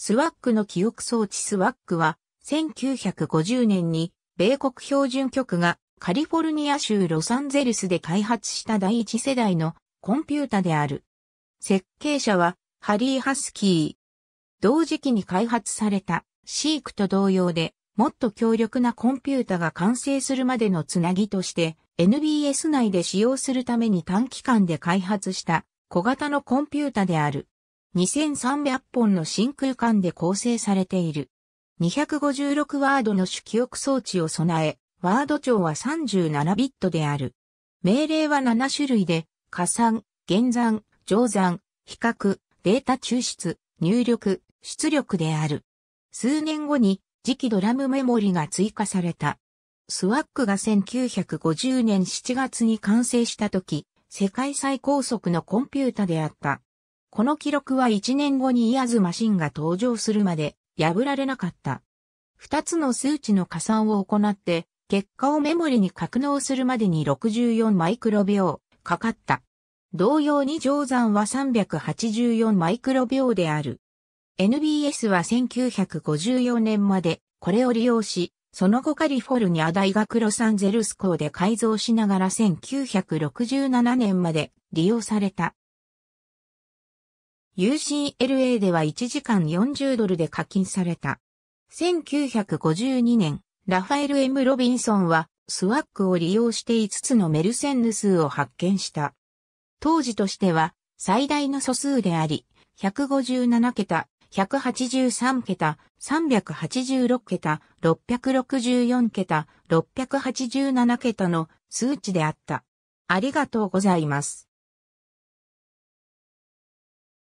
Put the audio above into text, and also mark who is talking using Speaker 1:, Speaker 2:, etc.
Speaker 1: スワックの記憶装置スワックは、1950年に、米国標準局がカリフォルニア州ロサンゼルスで開発した第一世代のコンピュータである。設計者はハリー・ハスキー。同時期に開発されたシークと同様で、もっと強力なコンピュータが完成するまでのつなぎとして、NBS 内で使用するために短期間で開発した小型のコンピュータである。2300本の真空管で構成されている。256ワードの主記憶装置を備え、ワード長は37ビットである。命令は7種類で、加算、減算、乗算、比較、データ抽出、入力、出力である。数年後に次期ドラムメモリが追加された。スワックが1950年7月に完成した時、世界最高速のコンピュータであった。この記録は1年後にイヤズマシンが登場するまで破られなかった。2つの数値の加算を行って、結果をメモリに格納するまでに64マイクロ秒かかった。同様に乗算は384マイクロ秒である。NBS は1954年までこれを利用し、その後カリフォルニア大学ロサンゼルス校で改造しながら1967年まで利用された。UCLA では1時間40ドルで課金された。1952年、ラファエル・ M・ ロビンソンは、スワックを利用して5つのメルセンヌ数を発見した。当時としては、最大の素数であり、157桁、183桁、386桁、664桁、687桁の数値であった。ありがとうございま
Speaker 2: す。